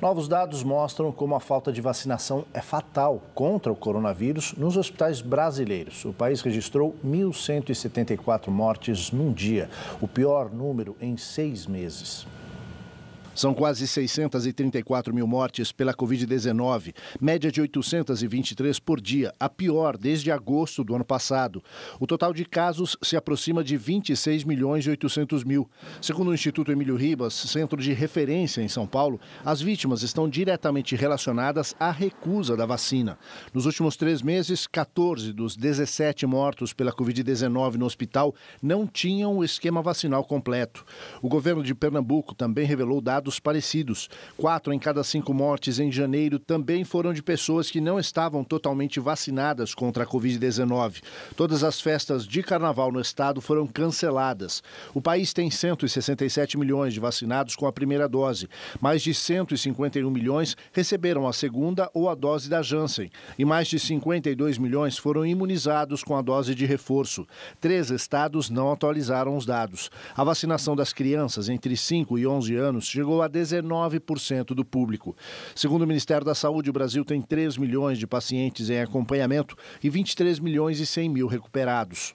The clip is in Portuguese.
Novos dados mostram como a falta de vacinação é fatal contra o coronavírus nos hospitais brasileiros. O país registrou 1.174 mortes num dia, o pior número em seis meses. São quase 634 mil mortes pela Covid-19, média de 823 por dia, a pior desde agosto do ano passado. O total de casos se aproxima de 26 milhões e 800 mil. Segundo o Instituto Emílio Ribas, centro de referência em São Paulo, as vítimas estão diretamente relacionadas à recusa da vacina. Nos últimos três meses, 14 dos 17 mortos pela Covid-19 no hospital não tinham o esquema vacinal completo. O governo de Pernambuco também revelou dados dados parecidos. Quatro em cada cinco mortes em janeiro também foram de pessoas que não estavam totalmente vacinadas contra a Covid-19. Todas as festas de carnaval no estado foram canceladas. O país tem 167 milhões de vacinados com a primeira dose. Mais de 151 milhões receberam a segunda ou a dose da Janssen. E mais de 52 milhões foram imunizados com a dose de reforço. Três estados não atualizaram os dados. A vacinação das crianças entre 5 e 11 anos chegou a 19% do público. Segundo o Ministério da Saúde, o Brasil tem 3 milhões de pacientes em acompanhamento e 23 milhões e 100 mil recuperados.